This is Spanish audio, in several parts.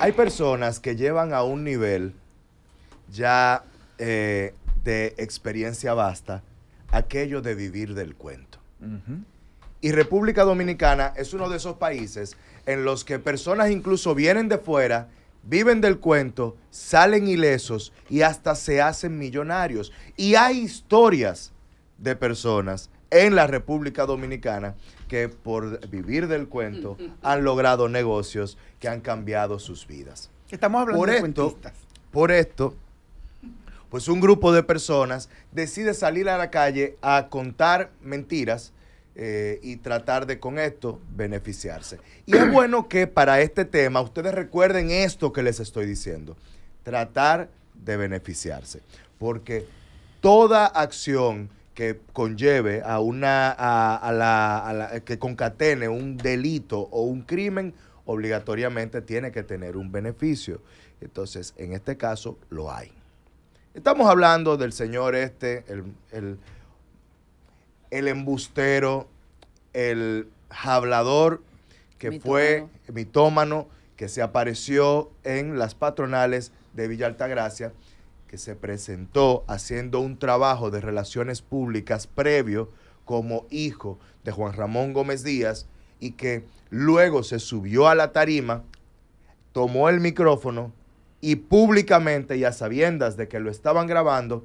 Hay personas que llevan a un nivel ya eh, de experiencia basta aquello de vivir del cuento. Y República Dominicana es uno de esos países en los que personas incluso vienen de fuera, viven del cuento, salen ilesos y hasta se hacen millonarios. Y hay historias de personas en la República Dominicana que por vivir del cuento han logrado negocios que han cambiado sus vidas. Estamos hablando de esto, cuentistas. Por esto, pues un grupo de personas decide salir a la calle a contar mentiras eh, y tratar de con esto beneficiarse. Y es bueno que para este tema ustedes recuerden esto que les estoy diciendo, tratar de beneficiarse, porque toda acción que conlleve a una a, la, que concatene un delito o un crimen obligatoriamente tiene que tener un beneficio. Entonces, en este caso lo hay. Estamos hablando del señor este, el, embustero, el hablador que fue mitómano, que se apareció en las patronales de Villa Altagracia que se presentó haciendo un trabajo de relaciones públicas previo como hijo de Juan Ramón Gómez Díaz y que luego se subió a la tarima, tomó el micrófono y públicamente y a sabiendas de que lo estaban grabando,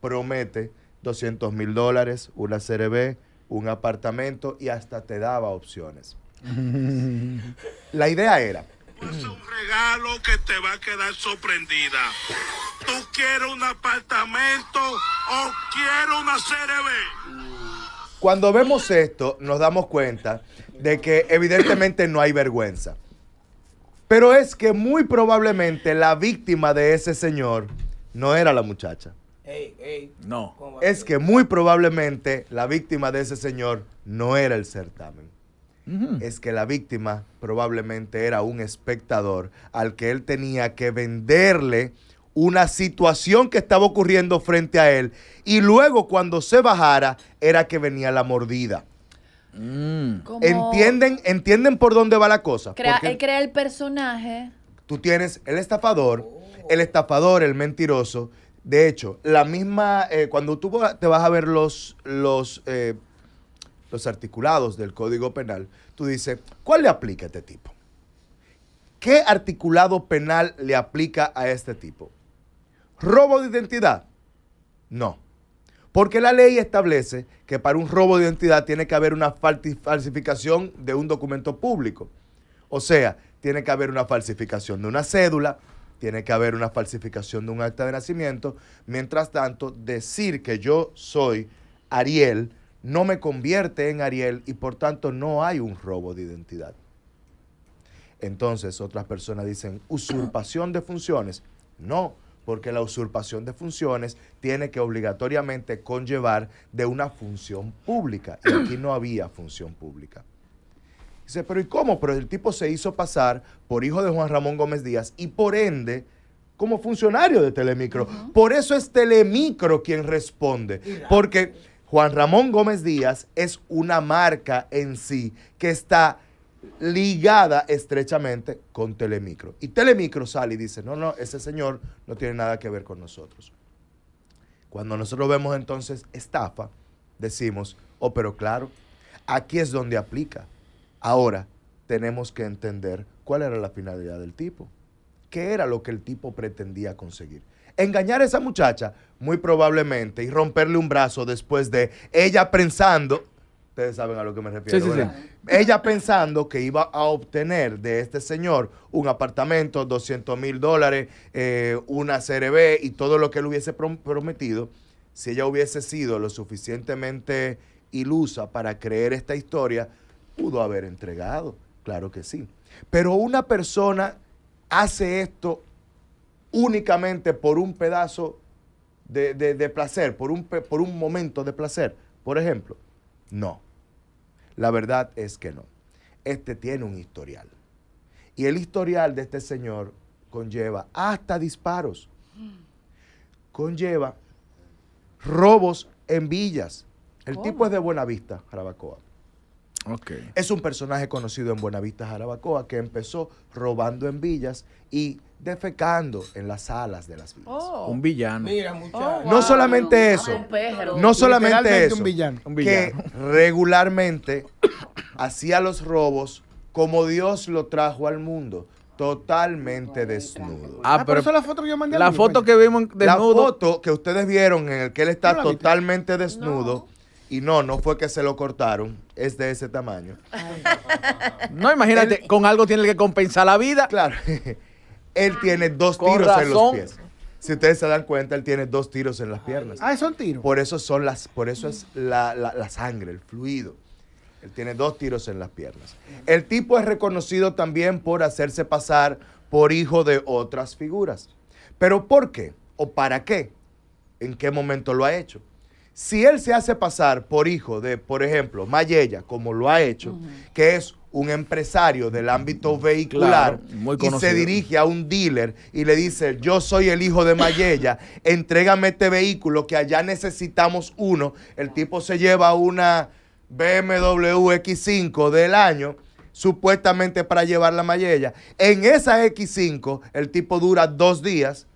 promete 200 mil dólares, una CRB, un apartamento y hasta te daba opciones. la idea era pues un regalo que te va a quedar sorprendida. ¿Tú quieres un apartamento o quieres una CRB? Cuando vemos esto, nos damos cuenta de que evidentemente no hay vergüenza. Pero es que muy probablemente la víctima de ese señor no era la muchacha. No. Es que muy probablemente la víctima de ese señor no era el certamen es que la víctima probablemente era un espectador al que él tenía que venderle una situación que estaba ocurriendo frente a él y luego cuando se bajara era que venía la mordida. Mm. ¿Entienden, ¿Entienden por dónde va la cosa? él crea el personaje. Tú tienes el estafador, el estafador, el mentiroso. De hecho, la misma, eh, cuando tú te vas a ver los, los eh, los articulados del Código Penal, tú dices, ¿cuál le aplica a este tipo? ¿Qué articulado penal le aplica a este tipo? ¿Robo de identidad? No. Porque la ley establece que para un robo de identidad tiene que haber una falsificación de un documento público. O sea, tiene que haber una falsificación de una cédula, tiene que haber una falsificación de un acta de nacimiento. Mientras tanto, decir que yo soy Ariel no me convierte en Ariel y por tanto no hay un robo de identidad. Entonces otras personas dicen usurpación de funciones. No, porque la usurpación de funciones tiene que obligatoriamente conllevar de una función pública. Y aquí no había función pública. Dice, pero ¿y cómo? Pero el tipo se hizo pasar por hijo de Juan Ramón Gómez Díaz y por ende como funcionario de Telemicro. Por eso es Telemicro quien responde. Porque Juan Ramón Gómez Díaz es una marca en sí que está ligada estrechamente con Telemicro. Y Telemicro sale y dice, no, no, ese señor no tiene nada que ver con nosotros. Cuando nosotros vemos entonces estafa, decimos, oh, pero claro, aquí es donde aplica. Ahora tenemos que entender cuál era la finalidad del tipo, qué era lo que el tipo pretendía conseguir engañar a esa muchacha, muy probablemente, y romperle un brazo después de ella pensando, ustedes saben a lo que me refiero, ella pensando que iba a obtener de este señor un apartamento, 200 mil dólares, eh, una CRB y todo lo que él hubiese prometido, si ella hubiese sido lo suficientemente ilusa para creer esta historia, pudo haber entregado, claro que sí. Pero una persona hace esto únicamente por un pedazo de, placer, por un, por un momento de placer, por ejemplo? No. La verdad es que no. Este tiene un historial. Y el historial de este señor conlleva hasta disparos, conlleva robos en villas. El tipo es de Buena Vista, Jarabacoa. Es un personaje conocido en Buenavista Jarabacoa que empezó robando en villas y defecando en las alas de las villas. Oh. Un villano. Mira, oh, No solamente eso. No solamente eso. Un Que regularmente hacía los robos como Dios lo trajo al mundo totalmente desnudo. Ah, ah pero, eso es la foto que yo mandé. La foto pues. que vimos desnudo. La foto que ustedes vieron en el que él está totalmente desnudo. Y no, no fue que se lo cortaron, es de ese tamaño. No, imagínate, con algo tiene que compensar la vida. Claro. Él tiene dos tiros en los pies. Si ustedes se dan cuenta, él tiene dos tiros en las piernas. Ah, son tiros. Por eso son las, por eso es la sangre, el fluido. Él tiene dos tiros en las piernas. El tipo es reconocido también por hacerse pasar por hijo de otras figuras. Pero ¿por qué? ¿O para qué? ¿En qué momento lo ha hecho? si él se hace pasar por hijo de, por ejemplo, Mayella, como lo ha hecho, que es un empresario del ámbito vehicular y se dirige a un dealer y le dice, yo soy el hijo de Mayella, entrégame este vehículo que allá necesitamos uno. El tipo se lleva una BMW X5 del año supuestamente para llevar la Mayella. En esa X5 el tipo dura dos días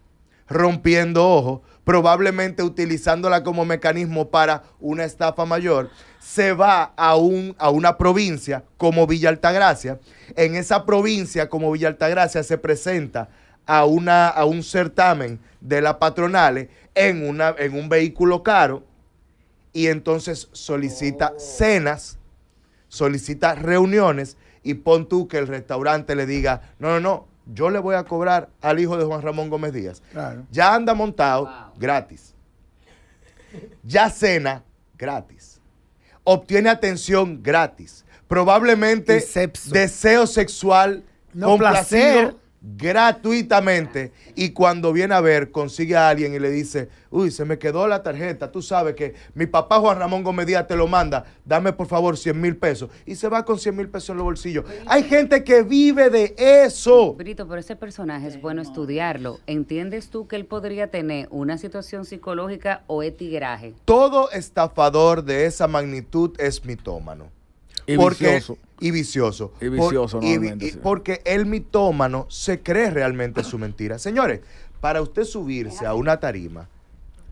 rompiendo ojos probablemente utilizándola como mecanismo para una estafa mayor, se va a, un, a una provincia como Villa Altagracia. En esa provincia como Villa Altagracia se presenta a, una, a un certamen de la patronales en, en un vehículo caro y entonces solicita oh. cenas, solicita reuniones y pon tú que el restaurante le diga, no, no, no, yo le voy a cobrar al hijo de Juan Ramón Gómez Díaz. Ya anda montado gratis. Ya cena gratis. Obtiene atención gratis. Probablemente deseo sexual no, placer gratuitamente y cuando viene a ver consigue a alguien y le dice, uy, se me quedó la tarjeta, tú sabes que mi papá Juan Ramón Gómez Díaz te lo manda, dame por favor 100 mil pesos y se va con 100 mil pesos en los bolsillos. Hay gente que vive de eso. Brito, por ese personaje es bueno estudiarlo. ¿Entiendes tú que él podría tener una situación psicológica o etigraje? Todo estafador de esa magnitud es mitómano. Y porque y vicioso. Y vicioso, Porque el mitómano se cree realmente su mentira. Señores, para usted subirse a una tarima,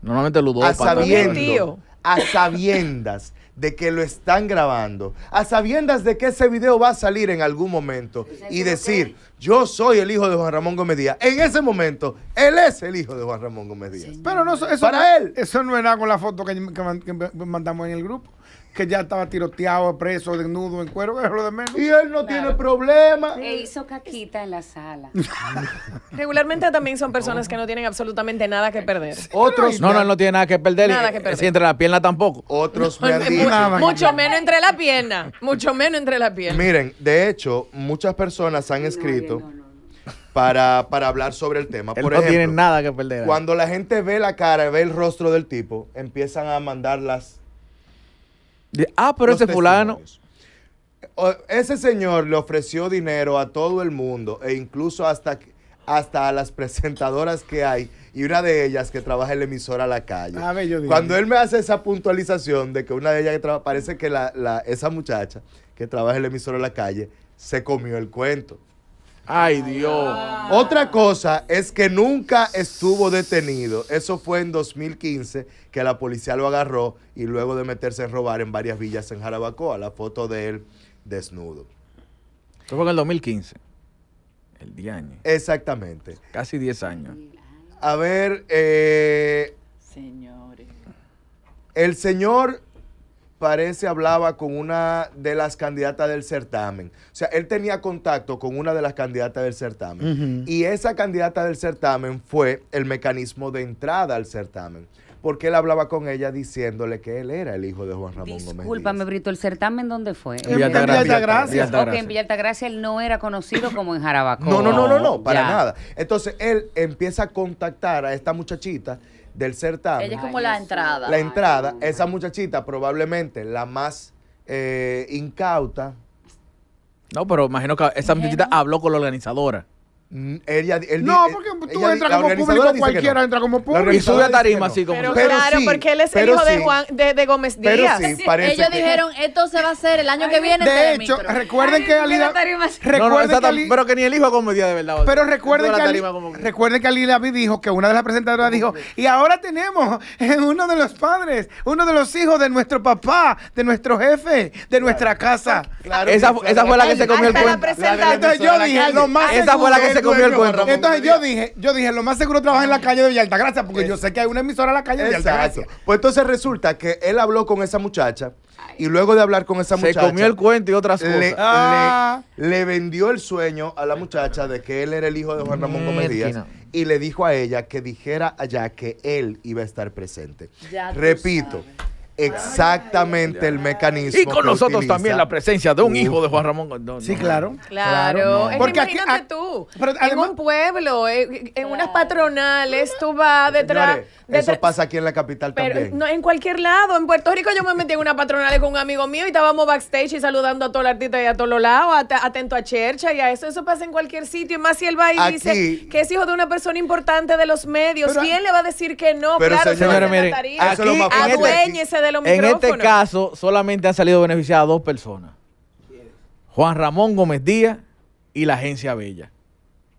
normalmente lo a a sabiendas de que lo están grabando, a sabiendas de que ese video va a salir en algún momento y decir, yo soy el hijo de Juan Ramón Gómez Díaz. En ese momento, él es el hijo de Juan Ramón Gómez Díaz. Pero no, eso, Para él. Eso no era con la foto que mandamos en el grupo que ya estaba tiroteado, preso, desnudo, en cuero, de menos. Y él no tiene problema. E hizo caquita en la sala. Regularmente también son personas que no tienen absolutamente nada que perder. Otros. No, no, no tiene nada que perder. Nada que perder. entre la pierna tampoco. Otros Mucho menos entre la pierna. Mucho menos entre la pierna. Miren, de hecho, muchas personas han escrito. para, hablar sobre el tema. Él no tienen nada que perder. Cuando la gente ve la cara, ve el rostro del tipo, empiezan a mandar las Ah, pero ese fulano. Ese señor le ofreció dinero a todo el mundo e incluso hasta, hasta a las presentadoras que hay y una de ellas que trabaja en la emisora a la calle. Ah, Cuando él me hace esa puntualización de que una de ellas que trabaja, parece que la, la, esa muchacha que trabaja en la emisora a la calle se comió el cuento. Ay Dios. Otra cosa es que nunca estuvo detenido. Eso fue en 2015 que la policía lo agarró y luego de meterse a robar en varias villas en Jarabacoa, la foto de él desnudo. Eso fue en el 2015. El día Exactamente. Casi 10 años. A ver, eh, señores. El señor parece hablaba con una de las candidatas del certamen. O sea, él tenía contacto con una de las candidatas del certamen. Y esa candidata del certamen fue el mecanismo de entrada al certamen porque él hablaba con ella diciéndole que él era el hijo de Juan Ramón Discúlpame, Gómez. Discúlpame, Brito, ¿el certamen dónde fue? En Villalta Porque en Villalta Gracia él no era conocido como en Jarabacoa. No, no, no, no, para nada. Entonces él empieza a contactar a esta muchachita del certamen. Ella es como la entrada. La entrada, esa muchachita probablemente la más eh, incauta. No, pero imagino que esa muchachita habló con la organizadora. Mm, no, eh, porque tú entras como público, cualquiera entra como público. Y sube a tarima así como Pero, pero claro, porque él es el hijo de, Juan, de, de Gómez Díaz. Ellos dijeron, esto se va a hacer el año que viene. De hecho, recuerden que Recuerden Ali... Pero que ni el hijo de Gómez de verdad. Pero recuerden que, Ali... recuerden que dijo que una de las presentadoras dijo, y ahora tenemos uno de los padres, uno de los hijos de nuestro papá, de nuestro jefe, de nuestra casa. esa, fue la que se comió el cuento. Entonces yo dije, Esa fue la que se entonces yo dije, yo dije, lo más seguro trabaja en la calle de Villalta Gracias, porque yo sé que hay una emisora en la calle de Villalta. Pues entonces resulta que él habló con esa muchacha y luego de hablar con esa muchacha. Se comió el cuento y otras cosas. Le, vendió el sueño a la muchacha de que él era el hijo de Juan Ramón Gómez Y le dijo a ella que dijera allá que él iba a estar presente. Repito exactamente el mecanismo. Y con nosotros también la presencia de un hijo de Juan Ramón. Gondón. sí, claro. Claro. Porque imagínate aquí, tú, en un pueblo, eh, en, unas patronales, tú vas detrás. eso pasa aquí en la capital pero, No, en cualquier lado. En Puerto Rico yo me metí en una patronal con un amigo mío y estábamos backstage y saludando a todo el artista y a todos los lados, atento a Chercha y a eso. Eso pasa en cualquier sitio. Y más si él va y dice que es hijo de una persona importante de los medios. ¿Quién le va a decir que no? Pero claro, en este caso solamente han salido beneficiadas dos personas. Juan Ramón Gómez Díaz y la agencia Bella.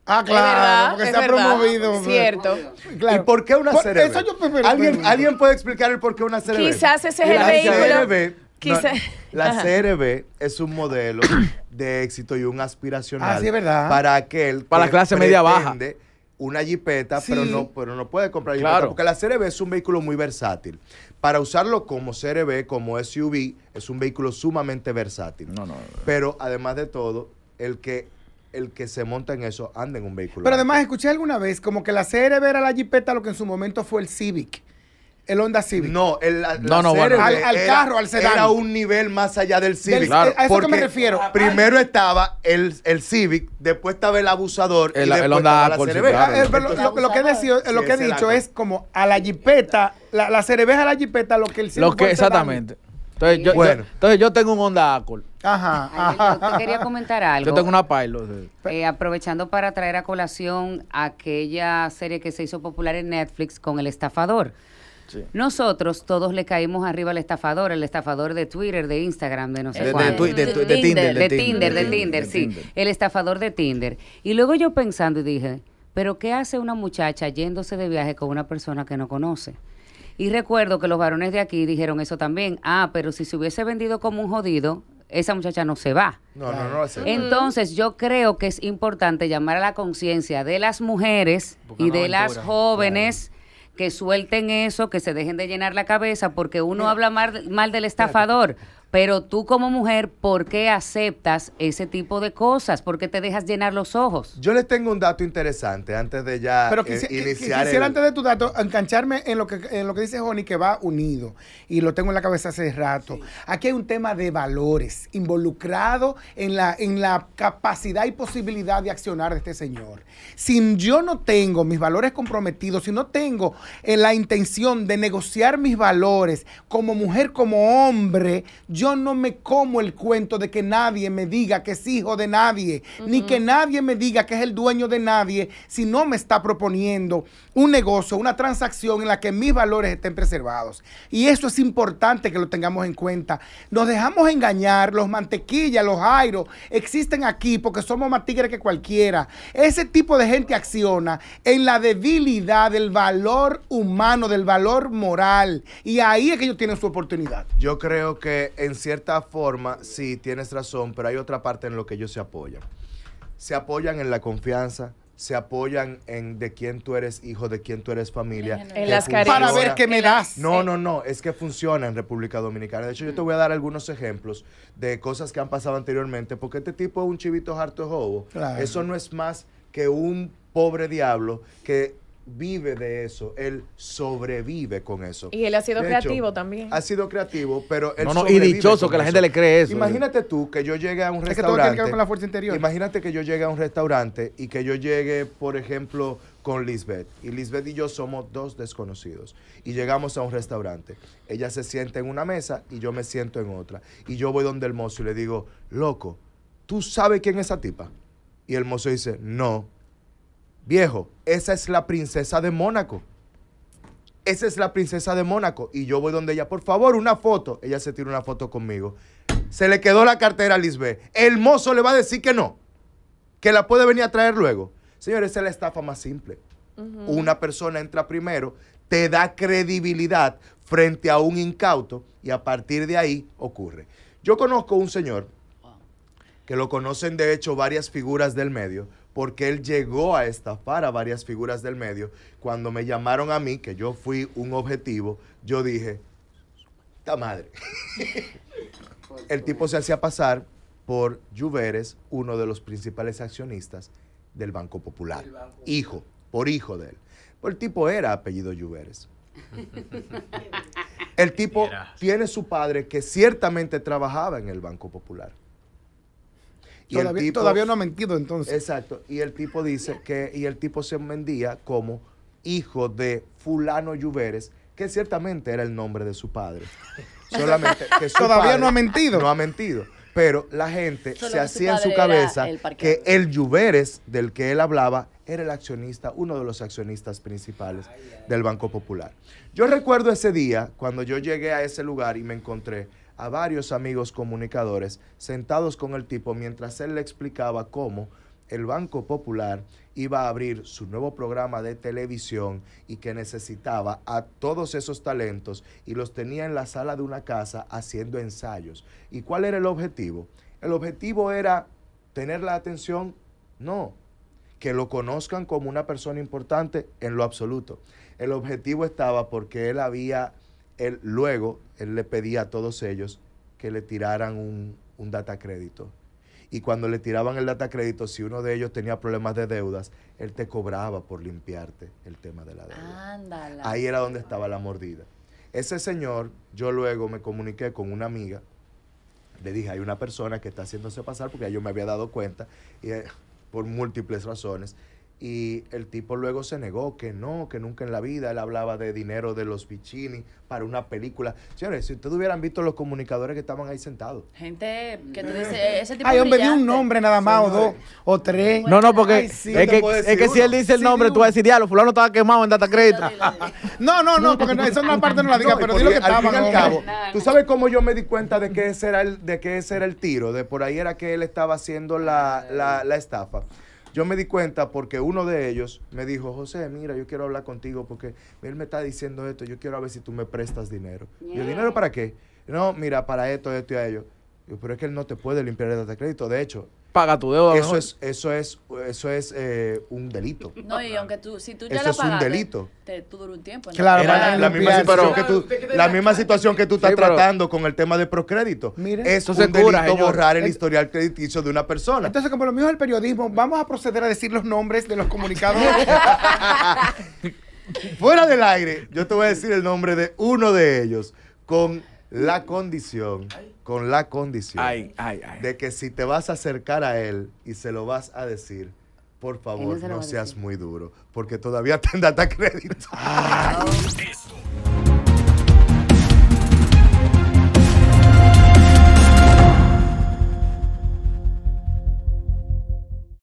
Ah, claro, porque se ha promovido. Cierto. ¿Y por qué una CRB? ¿Alguien, puede explicar el por qué una CRB? Quizás ese es el vehículo. la CRB es un modelo de éxito y un aspiracional. Ah, para aquel. Para que la clase media baja. Una jipeta, pero, no, pero no puede comprar jipeta. Porque la CRB es un vehículo muy versátil. Para usarlo como CRV, como SUV, es un vehículo sumamente versátil. No, no, Pero además de todo, el que el que se monta en eso anda en un vehículo. Pero además, escuché alguna vez como que la CRV era la jipeta lo que en su momento fue el Civic. El Honda Civic. No, no, al, carro, al sedán. Era un nivel más allá del Civic. claro. A eso me refiero. Primero estaba el, el, Civic, después estaba el abusador. El, Honda Lo, que he, lo que he dicho es como a la jipeta, la, la a la jipeta, lo que el Civic. Lo que, exactamente. Entonces, yo, entonces yo tengo un Honda Accord. Ajá, Yo quería comentar algo. Yo tengo una pilot. Eh, aprovechando para traer a colación aquella serie que se hizo popular en Netflix con El Estafador. Nosotros todos le caímos arriba al estafador, el estafador de Twitter, de Instagram, de no sé cuál. De, Tinder. De Tinder, sí. El estafador de Tinder. Y luego yo pensando y dije, pero ¿qué hace una muchacha yéndose de viaje con una persona que no conoce? Y recuerdo que los varones de aquí dijeron eso también. Ah, pero si se hubiese vendido como un jodido, esa muchacha no se va. No, no, no Entonces, yo creo que es importante llamar a la conciencia de las mujeres y de las jóvenes que suelten eso, que se dejen de llenar la cabeza, porque uno habla mal, del estafador. Pero tú como mujer, ¿por qué aceptas ese tipo de cosas? ¿Por qué te dejas llenar los ojos? Yo les tengo un dato interesante antes de ya Pero eh, iniciar. Quisiera antes de tu dato engancharme en lo que lo que dice Joni que va unido y lo tengo en la cabeza hace rato. Aquí hay un tema de valores involucrado en la en la capacidad y posibilidad de accionar de este señor. Si yo no tengo mis valores comprometidos, si no tengo eh, la intención de negociar mis valores como mujer, como hombre, yo yo no me como el cuento de que nadie me diga que es hijo de nadie, ni que nadie me diga que es el dueño de nadie, si no me está proponiendo un negocio, una transacción en la que mis valores estén preservados. Y eso es importante que lo tengamos en cuenta. Nos dejamos engañar, los mantequillas, los airos existen aquí porque somos más tigres que cualquiera. Ese tipo de gente acciona en la debilidad del valor humano, del valor moral. Y ahí es que ellos tienen su oportunidad. Yo creo que en cierta forma, sí, tienes razón, pero hay otra parte en lo que ellos se apoyan. Se apoyan en la confianza, se apoyan en de quién tú eres hijo, de quién tú eres familia. En las Para ver qué me das. No, no, no, es que funciona en República Dominicana. De hecho, yo te mm. voy a dar algunos ejemplos de cosas que han pasado anteriormente, porque este tipo es un chivito harto de jobo. Eso no es más que un pobre diablo que vive de eso, él sobrevive con eso. Y él ha sido creativo también. Ha sido creativo, pero él no, no, y dichoso que la gente le cree eso. Imagínate tú que yo llegue a un es restaurante. Que que la fuerza interior. Imagínate que yo llegue a un restaurante y que yo llegue, por ejemplo, con Lisbeth. Y Lisbeth y yo somos dos desconocidos. Y llegamos a un restaurante. Ella se sienta en una mesa y yo me siento en otra. Y yo voy donde el mozo y le digo, loco, ¿tú sabes quién es esa tipa? Y el mozo dice, no viejo, esa es la princesa de Mónaco. Esa es la princesa de Mónaco. Y yo voy donde ella, por favor, una foto. Ella se tira una foto conmigo. Se le quedó la cartera a Lisbeth. El mozo le va a decir que no, que la puede venir a traer luego. Señores, esa es la estafa más simple. Una persona entra primero, te da credibilidad frente a un incauto y a partir de ahí ocurre. Yo conozco un señor que lo conocen de hecho varias figuras del medio, porque él llegó a estafar a varias figuras del medio. Cuando me llamaron a mí, que yo fui un objetivo, yo dije, ¡ta madre! el tipo se hacía pasar por Lluveres, uno de los principales accionistas del Banco Popular. Hijo, por hijo de él. Pues el tipo era apellido Lluveres. el tipo tiene su padre que ciertamente trabajaba en el Banco Popular. Y todavía, no ha mentido entonces. Exacto. Y el tipo dice que, y el tipo se vendía como hijo de fulano Lluveres, que ciertamente era el nombre de su padre. Solamente que todavía no ha mentido. No ha mentido. Pero la gente se hacía en su cabeza que el Lluveres del que él hablaba era el accionista, uno de los accionistas principales del Banco Popular. Yo recuerdo ese día cuando yo llegué a ese lugar y me encontré a varios amigos comunicadores sentados con el tipo mientras él le explicaba cómo el Banco Popular iba a abrir su nuevo programa de televisión y que necesitaba a todos esos talentos y los tenía en la sala de una casa haciendo ensayos. ¿Y cuál era el objetivo? ¿El objetivo era tener la atención? No, que lo conozcan como una persona importante en lo absoluto. El objetivo estaba porque él había luego él le pedía a todos ellos que le tiraran un, un data crédito. Y cuando le tiraban el data crédito, si uno de ellos tenía problemas de deudas, él te cobraba por limpiarte el tema de la deuda. Ahí era donde estaba la mordida. Ese señor, yo luego me comuniqué con una amiga, le dije, hay una persona que está haciéndose pasar, porque yo me había dado cuenta, y, eh, por múltiples razones, y el tipo luego se negó que no, que nunca en la vida. Él hablaba de dinero de los bichini para una película. Señores, si ustedes hubieran visto los comunicadores que estaban ahí sentados. Gente que tú mm. dices, eh, ese tipo Ay, hombre, di un nombre nada más, o dos, o tres. No, no, porque es, que, es que si él dice el nombre, tú vas a decir, diablo, fulano estaba quemado en data crédito. no, no, no, porque no, eso no parte no la diga, pero di lo que estaba. Al cabo, tú sabes cómo yo me di cuenta de que ese era el, de que ese era el tiro, de por ahí era que él estaba haciendo la, la, la estafa. Yo me di cuenta porque uno de ellos me dijo, José, mira, yo quiero hablar contigo porque él me está diciendo esto, yo quiero a ver si tú me prestas dinero. Y ¿dinero para qué? No, mira, para esto, esto y a ello. Yo, pero es que él no te puede limpiar el data de crédito. De hecho, paga tu deuda. Eso es, eso es, eso es eh, un delito. No, y aunque tú, si tú ya eso la pagaste, es un delito. tú duras un tiempo. Claro, la, misma situación que tú, estás tratando con el tema de procrédito eso es un delito borrar el historial crediticio de una persona. Entonces, como lo mismo es el periodismo, vamos a proceder a decir los nombres de los comunicados. Fuera del aire, yo te voy a decir el nombre de uno de ellos con la condición, con la condición de que si te vas a acercar a él y se lo vas a decir, por favor, no, seas muy duro, porque todavía te anda crédito.